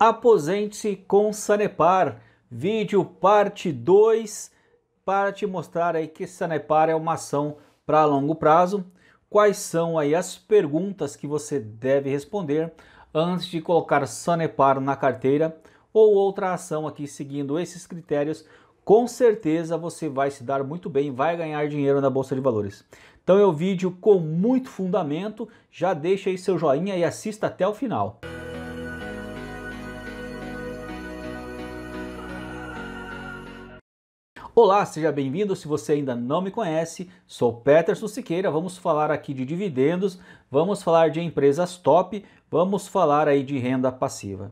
Aposente-se com Sanepar, vídeo parte 2, para te mostrar aí que Sanepar é uma ação para longo prazo, quais são aí as perguntas que você deve responder antes de colocar Sanepar na carteira ou outra ação aqui seguindo esses critérios, com certeza você vai se dar muito bem, vai ganhar dinheiro na bolsa de valores. Então é um vídeo com muito fundamento, já deixa aí seu joinha e assista até o final. Olá, seja bem-vindo. Se você ainda não me conhece, sou Peterson Siqueira. Vamos falar aqui de dividendos, vamos falar de empresas top, vamos falar aí de renda passiva.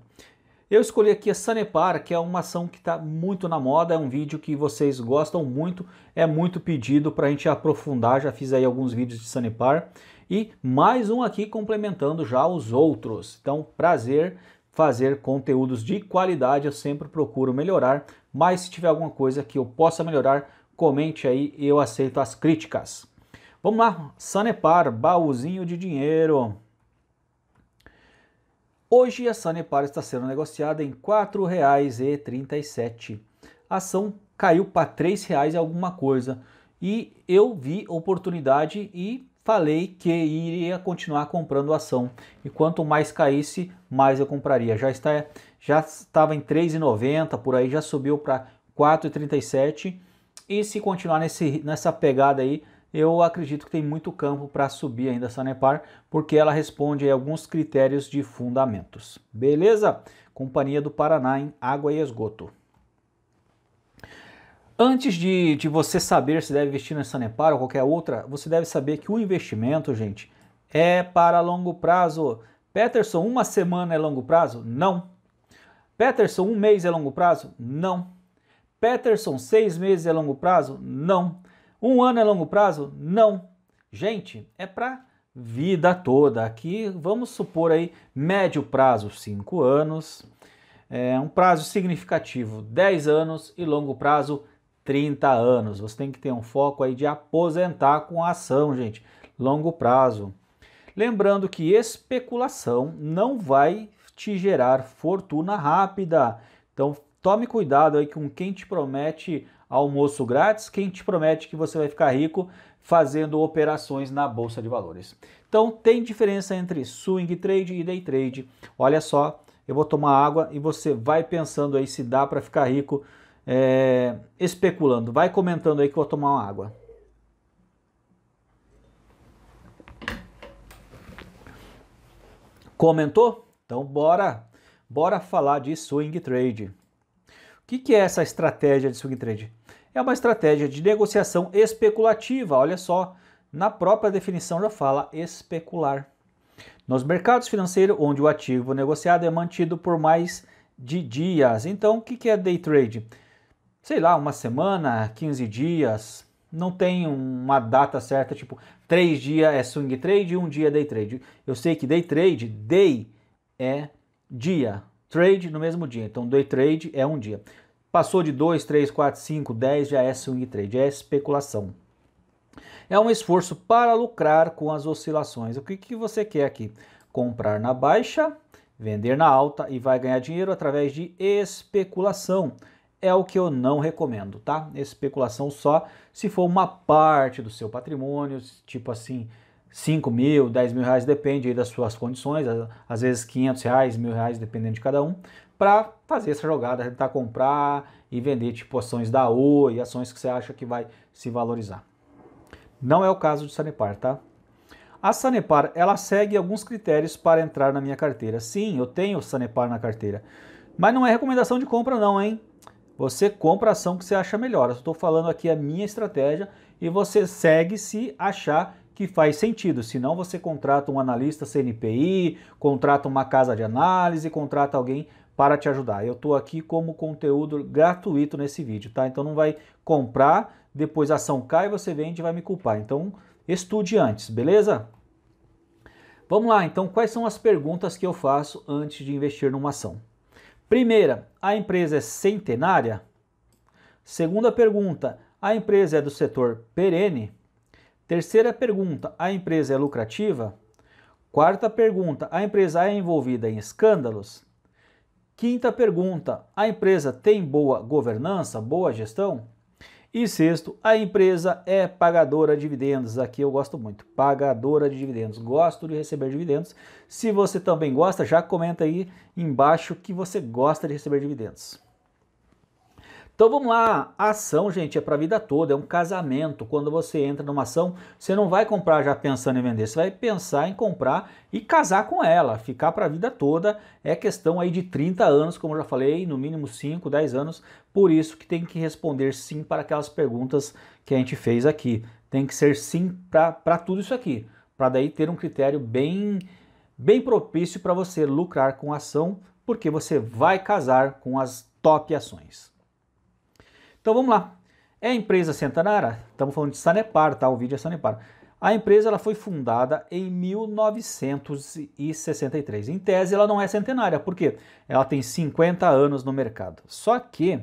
Eu escolhi aqui a Sanepar, que é uma ação que está muito na moda, é um vídeo que vocês gostam muito, é muito pedido para a gente aprofundar. Já fiz aí alguns vídeos de Sanepar e mais um aqui complementando já os outros. Então, prazer fazer conteúdos de qualidade, eu sempre procuro melhorar mas se tiver alguma coisa que eu possa melhorar, comente aí, eu aceito as críticas. Vamos lá, Sanepar, baúzinho de dinheiro. Hoje a Sanepar está sendo negociada em R$ 4,37. A ação caiu para R$ 3,00 alguma coisa. E eu vi oportunidade e falei que iria continuar comprando ação. E quanto mais caísse, mais eu compraria. Já está já estava em 3,90, por aí já subiu para 4,37. E se continuar nesse, nessa pegada aí, eu acredito que tem muito campo para subir ainda a Sanepar, porque ela responde a alguns critérios de fundamentos. Beleza? Companhia do Paraná em Água e Esgoto. Antes de, de você saber se deve investir na Sanepar ou qualquer outra, você deve saber que o investimento, gente, é para longo prazo. Peterson, uma semana é longo prazo? Não. Peterson, um mês é longo prazo? Não. Peterson, seis meses é longo prazo? Não. Um ano é longo prazo? Não. Gente, é para vida toda. Aqui vamos supor aí médio prazo, cinco anos, é um prazo significativo, dez anos e longo prazo, 30 anos. Você tem que ter um foco aí de aposentar com a ação, gente, longo prazo. Lembrando que especulação não vai te gerar fortuna rápida. Então, tome cuidado aí com quem te promete almoço grátis, quem te promete que você vai ficar rico fazendo operações na bolsa de valores. Então, tem diferença entre swing trade e day trade. Olha só, eu vou tomar água e você vai pensando aí se dá para ficar rico é, especulando. Vai comentando aí que eu vou tomar uma água. Comentou? Então bora, bora falar de swing trade. O que, que é essa estratégia de swing trade? É uma estratégia de negociação especulativa. Olha só, na própria definição já fala especular. Nos mercados financeiros, onde o ativo negociado é mantido por mais de dias. Então, o que é day trade? sei lá, uma semana, 15 dias. Não tem uma data certa, tipo, três dias é swing trade, um dia é day trade. Eu sei que day trade, day é dia, trade no mesmo dia. Então, day trade é um dia. Passou de 2, 3, 4, 5, 10 já é swing trade, é especulação. É um esforço para lucrar com as oscilações. O que, que você quer aqui? Comprar na baixa, vender na alta e vai ganhar dinheiro através de especulação é o que eu não recomendo, tá? Especulação só se for uma parte do seu patrimônio, tipo assim, 5 mil, 10 mil reais, depende aí das suas condições, às vezes 500 reais, mil reais, dependendo de cada um, para fazer essa jogada, tentar comprar e vender tipo ações da Oi, ações que você acha que vai se valorizar. Não é o caso de Sanepar, tá? A Sanepar, ela segue alguns critérios para entrar na minha carteira. Sim, eu tenho Sanepar na carteira, mas não é recomendação de compra não, hein? Você compra a ação que você acha melhor. Eu estou falando aqui a minha estratégia e você segue se achar que faz sentido. Se não, você contrata um analista CNPI, contrata uma casa de análise, contrata alguém para te ajudar. Eu estou aqui como conteúdo gratuito nesse vídeo, tá? Então não vai comprar, depois a ação cai, você vende e vai me culpar. Então estude antes, beleza? Vamos lá, então, quais são as perguntas que eu faço antes de investir numa ação? Primeira, a empresa é centenária? Segunda pergunta, a empresa é do setor perene? Terceira pergunta, a empresa é lucrativa? Quarta pergunta, a empresa é envolvida em escândalos? Quinta pergunta, a empresa tem boa governança, boa gestão? E sexto, a empresa é pagadora de dividendos. Aqui eu gosto muito. Pagadora de dividendos. Gosto de receber dividendos. Se você também gosta, já comenta aí embaixo que você gosta de receber dividendos. Então vamos lá, a ação, gente, é para a vida toda, é um casamento. Quando você entra numa ação, você não vai comprar já pensando em vender, você vai pensar em comprar e casar com ela, ficar para a vida toda. É questão aí de 30 anos, como eu já falei, no mínimo 5, 10 anos. Por isso que tem que responder sim para aquelas perguntas que a gente fez aqui. Tem que ser sim para tudo isso aqui, para daí ter um critério bem, bem propício para você lucrar com a ação, porque você vai casar com as top ações. Então vamos lá. É a empresa Centanara, estamos falando de Sanepar, tá? O vídeo é Sanepar. A empresa ela foi fundada em 1963. Em tese, ela não é centenária, porque ela tem 50 anos no mercado. Só que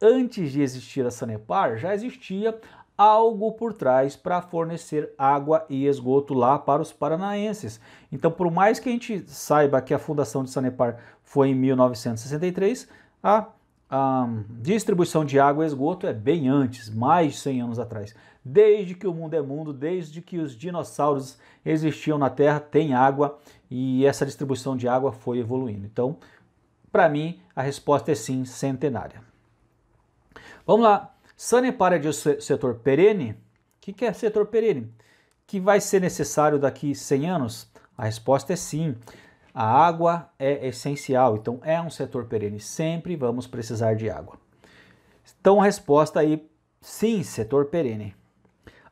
antes de existir a Sanepar, já existia algo por trás para fornecer água e esgoto lá para os paranaenses. Então, por mais que a gente saiba que a fundação de Sanepar foi em 1963, a a distribuição de água e esgoto é bem antes, mais de 100 anos atrás. Desde que o mundo é mundo, desde que os dinossauros existiam na Terra, tem água e essa distribuição de água foi evoluindo. Então, para mim, a resposta é sim, centenária. Vamos lá. Sanepar é de setor perene? O que, que é setor perene? Que vai ser necessário daqui 100 anos? A resposta é sim. A água é essencial, então é um setor perene, sempre vamos precisar de água. Então, resposta aí, sim, setor perene.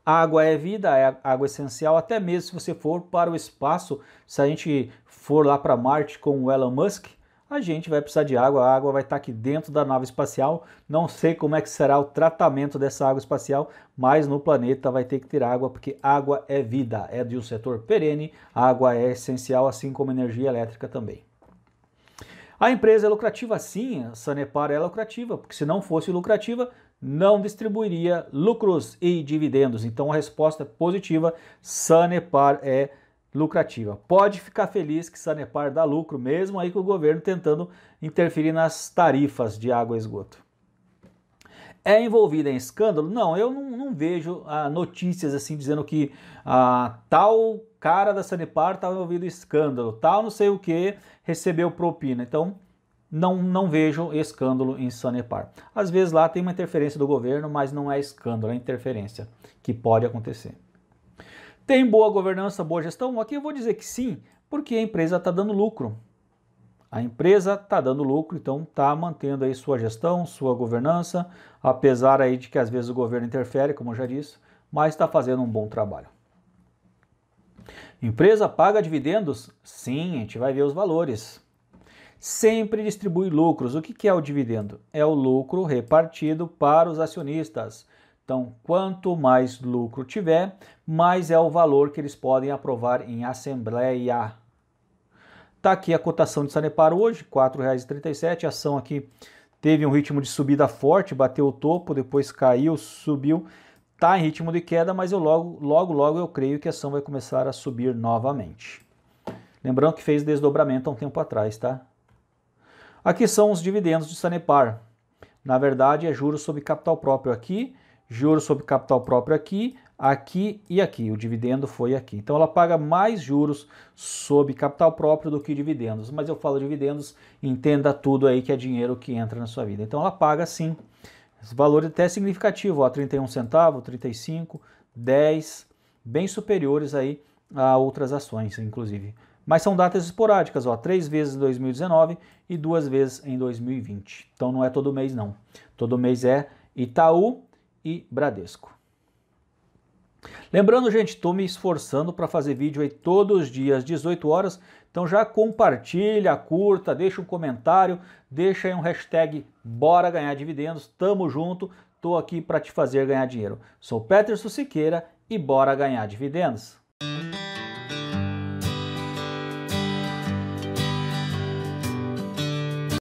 A água é vida, é água essencial, até mesmo se você for para o espaço, se a gente for lá para Marte com o Elon Musk, a gente vai precisar de água, a água vai estar tá aqui dentro da nave espacial. Não sei como é que será o tratamento dessa água espacial, mas no planeta vai ter que ter água, porque água é vida, é de um setor perene, água é essencial, assim como energia elétrica também. A empresa é lucrativa sim, a Sanepar é lucrativa, porque se não fosse lucrativa, não distribuiria lucros e dividendos. Então a resposta é positiva, Sanepar é lucrativa lucrativa. Pode ficar feliz que Sanepar dá lucro mesmo aí com o governo tentando interferir nas tarifas de água e esgoto. É envolvida em escândalo? Não, eu não, não vejo ah, notícias assim dizendo que ah, tal cara da Sanepar estava envolvido em escândalo, tal não sei o que, recebeu propina. Então, não, não vejo escândalo em Sanepar. Às vezes lá tem uma interferência do governo, mas não é escândalo, é interferência que pode acontecer. Tem boa governança, boa gestão? Aqui eu vou dizer que sim, porque a empresa está dando lucro. A empresa está dando lucro, então está mantendo aí sua gestão, sua governança, apesar aí de que às vezes o governo interfere, como eu já disse, mas está fazendo um bom trabalho. Empresa paga dividendos? Sim, a gente vai ver os valores. Sempre distribui lucros. O que é o dividendo? É o lucro repartido para os acionistas. Então, quanto mais lucro tiver, mais é o valor que eles podem aprovar em assembleia. Tá aqui a cotação de Sanepar hoje, R$ 4,37. A ação aqui teve um ritmo de subida forte, bateu o topo, depois caiu, subiu. Tá em ritmo de queda, mas eu logo, logo, logo eu creio que a ação vai começar a subir novamente. Lembrando que fez desdobramento há um tempo atrás, tá? Aqui são os dividendos de Sanepar. Na verdade, é juros sobre capital próprio aqui juros sobre capital próprio aqui, aqui e aqui. O dividendo foi aqui. Então ela paga mais juros sobre capital próprio do que dividendos. Mas eu falo dividendos, entenda tudo aí que é dinheiro que entra na sua vida. Então ela paga sim. Esse valor até é significativo, ó, 31 centavos, 35, 10, bem superiores aí a outras ações, inclusive. Mas são datas esporádicas, ó, três vezes em 2019 e duas vezes em 2020. Então não é todo mês não. Todo mês é Itaú, e Bradesco. Lembrando, gente, estou me esforçando para fazer vídeo aí todos os dias, 18 horas. Então já compartilha, curta, deixa um comentário, deixa aí um hashtag Bora Ganhar Dividendos. Tamo junto, tô aqui para te fazer ganhar dinheiro. Sou Peterson Siqueira e bora ganhar dividendos.